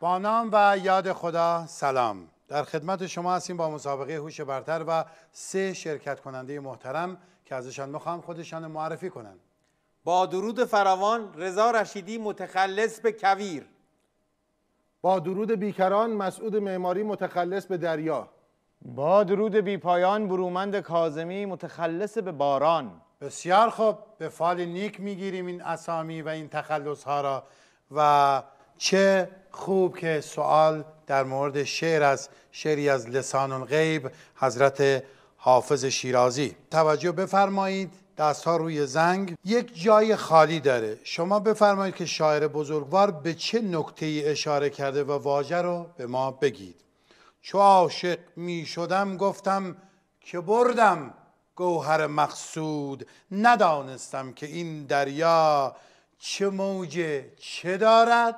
با نام و یاد خدا سلام در خدمت شما هستیم با مسابقه هوش برتر و سه شرکت کننده محترم که ازشان میخوام خودشان معرفی کنند با درود فراوان رضا رشیدی متخلص به کویر با درود بیکران مسعود معماری متخلص به دریا با درود بیپایان برومند کازمی متخلص به باران بسیار خوب به فال نیک میگیریم این اسامی و این تخلص ها را و چه خوب که سوال در مورد شعر از شعری از لسان الغیب حضرت حافظ شیرازی توجه بفرمایید دست ها روی زنگ یک جای خالی داره شما بفرمایید که شاعر بزرگوار به چه نکته ای اشاره کرده و واژه رو به ما بگید چو عاشق می شدم گفتم که بردم گوهر مقصود ندانستم که این دریا چه موجه چه دارد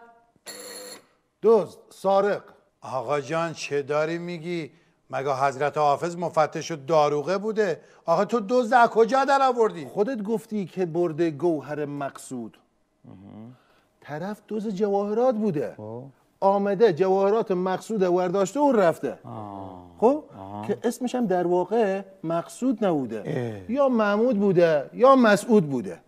دوز سارق آقا جان چه داری میگی مگه حضرت حافظ مفتش و داروغه بوده آقا تو دوز از کجا در آوردی خودت گفتی که برده گوهر مقصود طرف دوز جواهرات بوده خب. آمده جواهرات مقصود ورداشته و رفته خب که اسمش هم در واقع مقصود نبوده یا محمود بوده یا مسعود بوده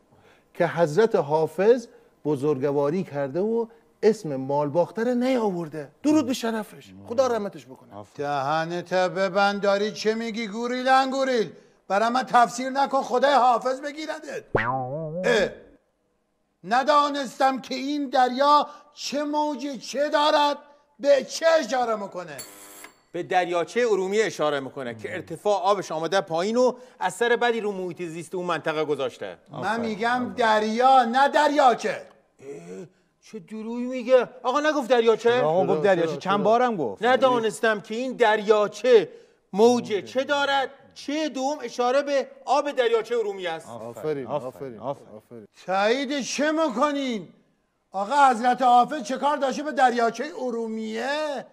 که حضرت حافظ بزرگواری کرده و اسم مال باختره نیاورده درود به شرفش خدا رحمتش بکنه دهنت به داری چه میگی گوریل انگوریل برای من تفسیر نکن خدای حافظ بگیردت ندانستم که این دریا چه موجی چه دارد به چه اشاره میکنه به دریاچه ارومیه اشاره میکنه که ارتفاع آبش آمده پایین و اثر بدی رو محیط زیست اون منطقه گذاشته من میگم دریا نه دریاچه چه دروی میگه آقا نگفت دریاچه آقا گفت دریاچه چند بارم گفت ندانستم که این دریاچه موجه چه دارد چه دوم اشاره به آب دریاچه ارومیه است آفرین آفرین آفرین تایید چه میکنین آقا حضرت حافظ چه کار داشته به دریاچه ارومیه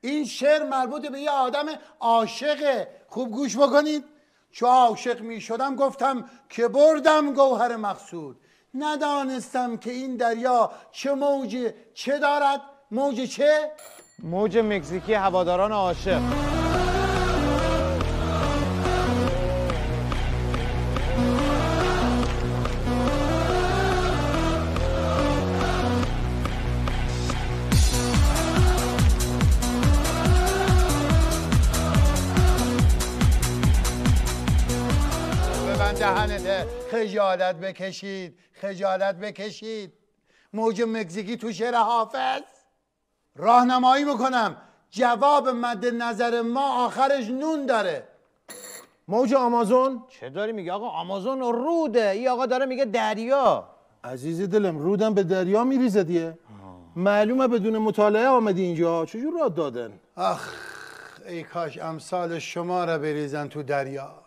این شعر مربوط به یه آدم عاشقه خوب گوش بکنید چو عاشق می شدم گفتم که بردم گوهر مقصود ندانستم که این دریا چه موج چه دارد موج چه موج مکزیکی هواداران عاشق ده خجالت بکشید خجالت بکشید موج مکزیکی تو شعر حافظ راهنمایی میکنم جواب مد نظر ما آخرش نون داره موج آمازون چه داری میگه آقا آمازون روده ای آقا داره میگه دریا عزیز دلم رودم به دریا میریزه دیه معلومه بدون مطالعه آمدی اینجا چجور راد دادن اخ ای کاش امثال شما را بریزن تو دریا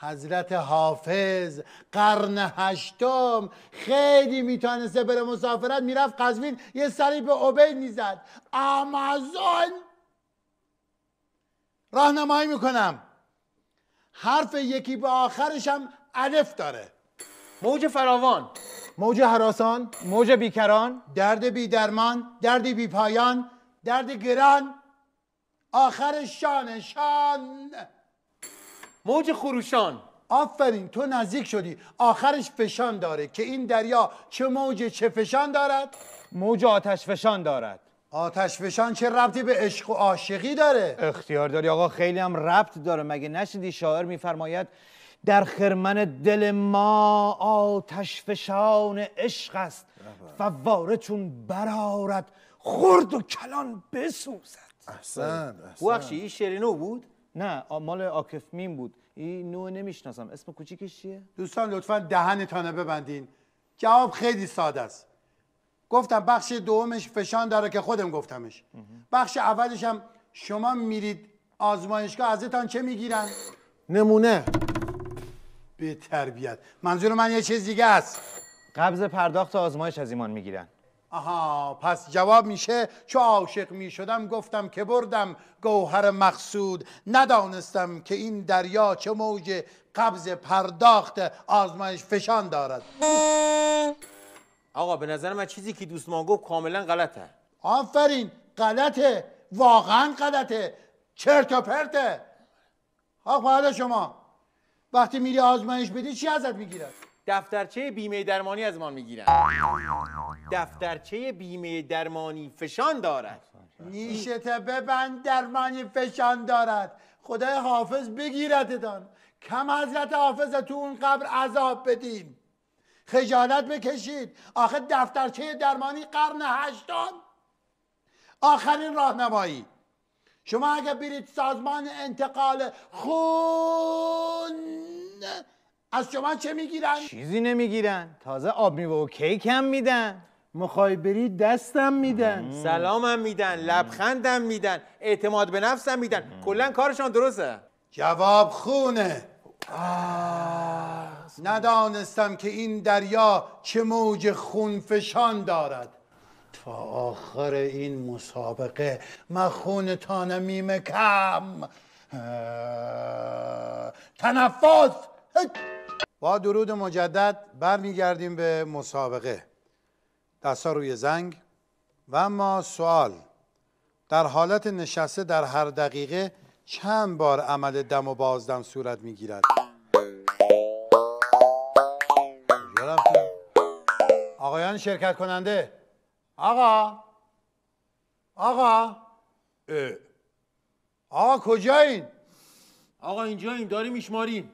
حضرت حافظ قرن هشتم خیلی میتونسته بره مسافرت میرفت قزوین یه سری به عبید میزد آمازون راهنمایی میکنم حرف یکی به آخرش هم الف داره موج فراوان موج حراسان موج بیکران درد بی درمان درد بی پایان درد گران آخر شان شان موج خروشان آفرین تو نزدیک شدی آخرش فشان داره که این دریا چه موج چه فشان دارد موج آتش فشان دارد آتش فشان چه ربطی به عشق و عاشقی داره اختیار داری آقا خیلی هم ربط داره مگه نشدی شاعر میفرماید در خرمن دل ما آتش فشان عشق است فواره چون برارد خرد و کلان بسوزد احسن احسن بخشی این شعر نو بود نه مال آکفمین بود این نوع نمیشناسم اسم کوچیکش چیه دوستان لطفا دهنتانه ببندین جواب خیلی ساده است گفتم بخش دومش فشان داره که خودم گفتمش بخش اولش هم شما میرید آزمایشگاه ازتان چه میگیرن نمونه به تربیت منظور من یه چیز دیگه است قبض پرداخت آزمایش از ایمان میگیرن آها پس جواب میشه چو عاشق میشدم گفتم که بردم گوهر مقصود ندانستم که این دریا چه موج قبض پرداخت آزمایش فشان دارد آقا به نظر من چیزی که ما گفت کاملا غلطه آفرین غلطه واقعا غلطه چرت و پرته حق شما وقتی میری آزمایش بدی چی ازت میگیرد دفترچه بیمه درمانی از ما میگیرند دفترچه بیمه درمانی فشان دارد نیشت ببند درمانی فشان دارد خدای حافظ بگیرتتان کم حضرت حافظ تو اون قبر عذاب بدین خجالت بکشید آخه دفترچه درمانی قرن هشتم آخرین راهنمایی شما اگه برید سازمان انتقال خون از شما چه میگیرن؟ چیزی نمیگیرن تازه آب میوه و کیک هم میدن مخوای بری دستم میدن سلامم میدن لبخندم میدن اعتماد به نفسم میدن کلا کارشان درسته جواب خونه ندانستم که این دریا چه موج خونفشان دارد تا آخر این مسابقه من خونتان مکم نمیمکم با درود مجدد برمیگردیم به مسابقه دستا روی زنگ و اما سوال در حالت نشسته در هر دقیقه چند بار عمل دم و بازدم صورت گیرد؟ آقایان شرکت کننده آقا آقا اه. آقا کجایین آقا این داریم میشماریم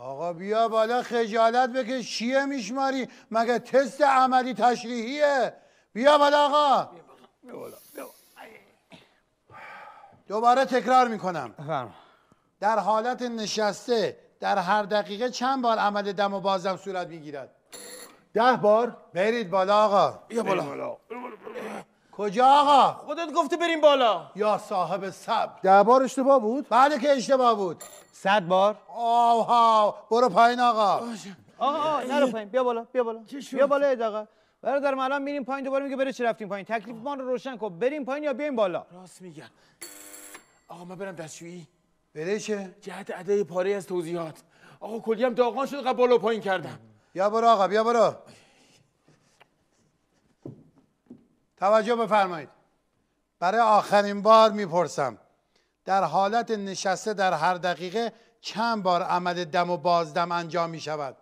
آقا بیا بالا خجالت بکش چیه میشماری مگه تست عملی تشریحیه بیا بالا آقا بیا بالا. دوباره تکرار میکنم در حالت نشسته در هر دقیقه چند بار عمل دم و بازم صورت میگیرد ده بار برید بالا آقا بیا بالا, بالا. کجا آقا خودت گفته بریم بالا یا صاحب صبر ده بار اشتباه بود بعد بله که اشتباه بود صد بار ها برو پایین آقا آقا نرو پایین بیا بالا بیا بالا بیا بالا آقا برادر ما الان میریم پایین دوباره میگه بره چه رفتیم پایین تکلیف ما رو روشن کن بریم پایین یا بیایم بالا راست میگن آقا ما برم دستشویی بره چه جهت ادای پاره از توضیحات آقا کلی هم داغان شد قبل بالا پایین کردم بیا برو آقا بیا برو توجه بفرمایید برای آخرین بار میپرسم در حالت نشسته در هر دقیقه چند بار عمل دم و بازدم انجام می شود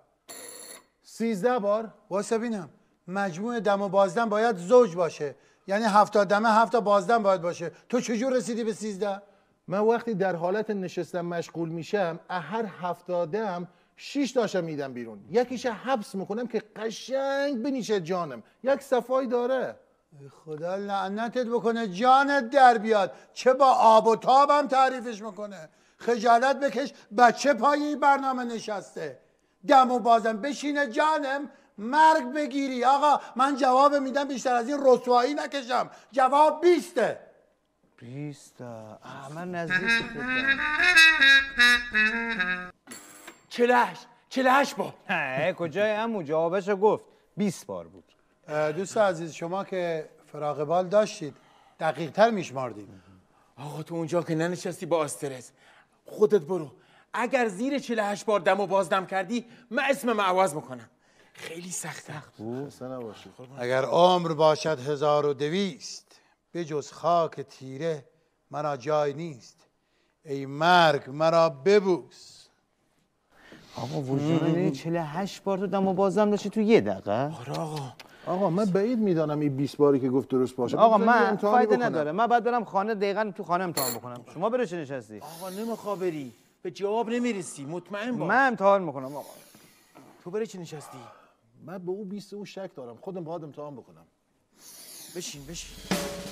سیزده بار واسه بینم مجموع دم و بازدم باید زوج باشه یعنی هفتا دمه هفتا بازدم باید باشه تو چجور رسیدی به سیزده؟ من وقتی در حالت نشستم مشغول میشم هر هفتادم شیش داشتم میدم بیرون یکیش حبس میکنم که قشنگ بنیشه جانم یک صفایی داره خدا لعنتت بکنه جانت در بیاد چه با آب و تابم تعریفش میکنه خجالت بکش بچه پای برنامه نشسته دم و بازم بشینه جانم مرگ بگیری آقا من جواب میدم بیشتر از این رسوایی نکشم جواب بیسته بیسته من نزدیک چلهش چلهش با کجای امو جوابشو گفت بیست بار بود دوست عزیز شما که فراغ بال داشتید دقیق تر میشماردید آقا تو اونجا که ننشستی با استرس خودت برو اگر زیر 48 بار دم و بازدم کردی من اسمم عوض میکنم خیلی سخت اگر عمر باشد هزار و دویست به جز خاک تیره مرا جای نیست ای مرگ مرا ببوس آقا وجود 48 بار تو دم و بازدم داشتی تو یه دقیقه آره آقا آقا من بعید میدانم این 20 باری که گفت درست باشه آقا من فایده نداره من بعد برم خانه دقیقاً تو خانه امتحان بکنم شما برو چه نشستی آقا نمیخوا بری به جواب نمیرسی مطمئن باش من امتحان میکنم آقا تو برو چه نشستی من به او 20 او شک دارم خودم باید امتحان بکنم بشین بشین